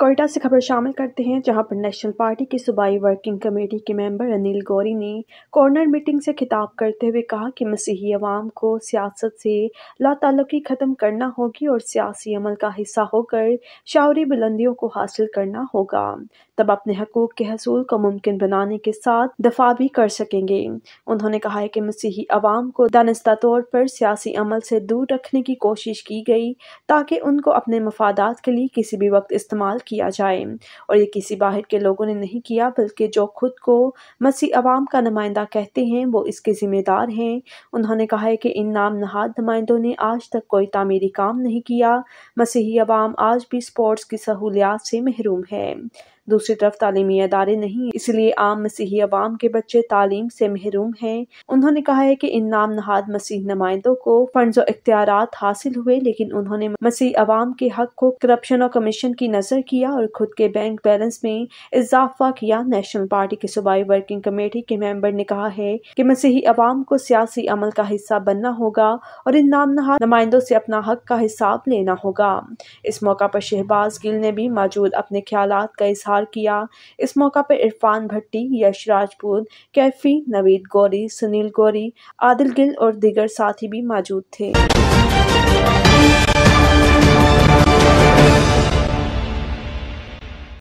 कोयटा से खबर शामिल करते हैं जहां पर नेशनल पार्टी की सूबाई वर्किंग कमेटी के मेंबर अनिल गौरी ने कॉर्नर मीटिंग से खिताब करते हुए कहा कि मसीही अवाम को सियासत से लातालुकी ख़त्म करना होगी और सियासी अमल का हिस्सा होकर शावरी बुलंदियों को हासिल करना होगा तब अपने हकूक़ के हसूल को मुमकिन बनाने के साथ दफा भी कर सकेंगे उन्होंने कहा है कि मसीही अवाम को दानस्ता तौर पर सियासी अमल से दूर रखने की कोशिश की गई ताकि उनको अपने मफादात के लिए किसी भी वक्त इस्तेमाल किया जाए और ये किसी बाहर के लोगों ने नहीं किया बल्कि जो खुद को मसीह अवाम का नुमाइंदा कहते हैं वो इसके ज़िम्मेदार हैं उन्होंने कहा है कि इन नाम नहाद नुमाइंदों ने आज तक कोई तामीरी काम नहीं किया मसीही अवाम आज भी स्पोर्ट्स की सहूलियात से महरूम है दूसरी तरफ तालीमी अदारे नहीं इसलिए आम मसीही अवाम के बच्चे तालीम से महरूम हैं उन्होंने कहा है कि इन नाम नहाद मसीह नुमाइंदों को फंड इख्तियार हासिल हुए लेकिन उन्होंने मसीह अवाम के हक को करप्शन और कमीशन की नजर किया और खुद के बैंक बैलेंस में इजाफा किया नेशनल पार्टी के सूबाई वर्किंग कमेटी के मेम्बर ने कहा है की मसीही अवाम को सियासी अमल का हिस्सा बनना होगा और इन नाम नहाद नुमाइंदों से अपना हक का हिसाब लेना होगा इस मौका पर शहबाज गिल ने भी मौजूद अपने ख्याल का इजहार इजहार किया इस मौका पर इरफान भट्टी यश राजपूत कैफी नवीद गौरी सुनील गौरी आदिल गिल और दिगर साथी भी मौजूद थे